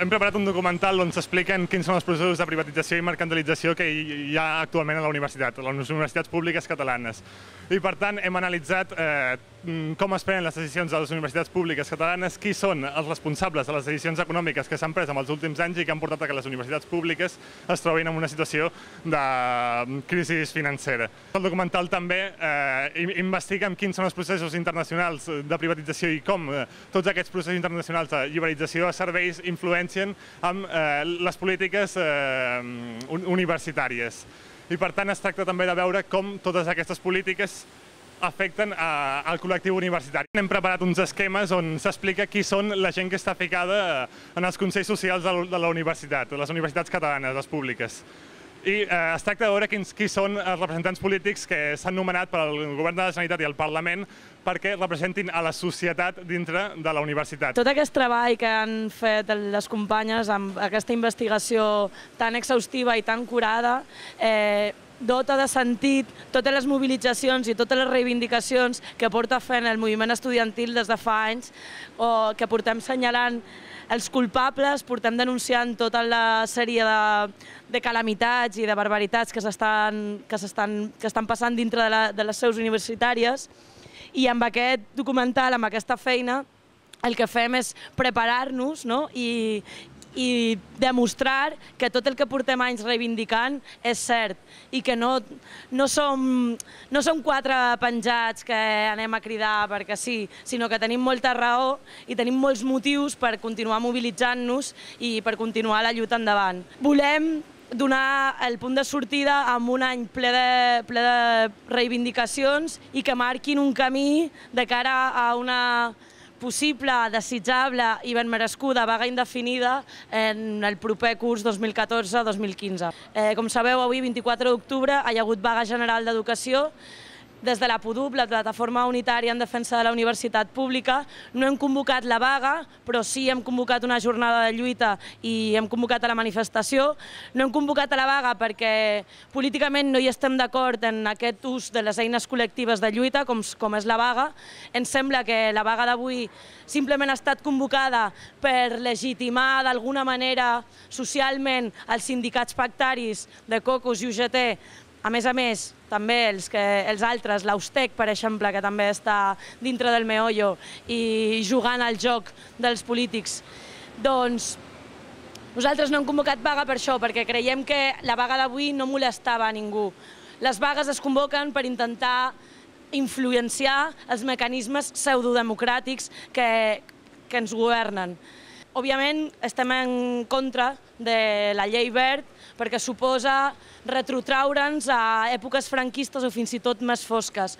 Hem preparat un documental on s'expliquen quins són els processos de privatització i mercantilització que hi ha actualment a la universitat, a les universitats públiques catalanes. I per tant hem analitzat eh, mm, com es prenen les decisions de les universitats públiques catalanes, qui són els responsables de les decisions econòmiques que s'han pres en els últims anys i que han portat a que les universitats públiques es trobin en una situació de mm, crisi financera. El documental també eh, investiga quins són els processos internacionals de privatització i com eh, tots aquests processos internacionals de liberalització de serveis influents coincideixen amb eh, les polítiques eh, universitàries. I per tant es tracta també de veure com totes aquestes polítiques afecten eh, al col·lectiu universitari. Hem preparat uns esquemes on s'explica qui són la gent que està ficada en els consells socials de la universitat, les universitats catalanes, les públiques. I eh, es tracta de veure quins, qui són els representants polítics que s'han nomenat pel Govern de la Generalitat i el Parlament perquè representin a la societat dintre de la universitat. Tot aquest treball que han fet les companyes amb aquesta investigació tan exhaustiva i tan curada eh, dota de sentit totes les mobilitzacions i totes les reivindicacions que porta fent el moviment estudiantil des de fa anys o que portem senyalant els culpables, portem denunciant tota la sèrie de, de calamitats i de barbaritats que s'estan que estan, que estan passant dintre de, la, de les seus universitàries i amb aquest documental, amb aquesta feina, el que fem és preparar-nos no? I, i demostrar que tot el que portem anys reivindicant és cert i que no, no, som, no som quatre penjats que anem a cridar perquè sí, sinó que tenim molta raó i tenim molts motius per continuar mobilitzant-nos i per continuar la lluita endavant. Volem donar el punt de sortida amb un any ple de, ple de reivindicacions i que marquin un camí de cara a una possible, desitjable i ben merescuda vaga indefinida en el proper curs 2014-2015. Eh, com sabeu, avui, 24 d'octubre, hi ha hagut vaga general d'educació des de la PUDUP, la Plataforma Unitària en Defensa de la Universitat Pública, no hem convocat la vaga, però sí hem convocat una jornada de lluita i hem convocat a la manifestació. No hem convocat a la vaga perquè políticament no hi estem d'acord en aquest ús de les eines col·lectives de lluita, com, com és la vaga. Ens sembla que la vaga d'avui simplement ha estat convocada per legitimar d'alguna manera socialment els sindicats pactaris de Cocos i UGT a més a més, també els, que, els altres, l'Austec, per exemple, que també està dintre del meollo i jugant al joc dels polítics, doncs nosaltres no hem convocat vaga per això, perquè creiem que la vaga d'avui no molestava a ningú. Les vagues es convoquen per intentar influenciar els mecanismes pseudodemocràtics que, que ens governen. Òbviament estem en contra de la llei verd perquè suposa retrotraure'ns a èpoques franquistes o fins i tot més fosques.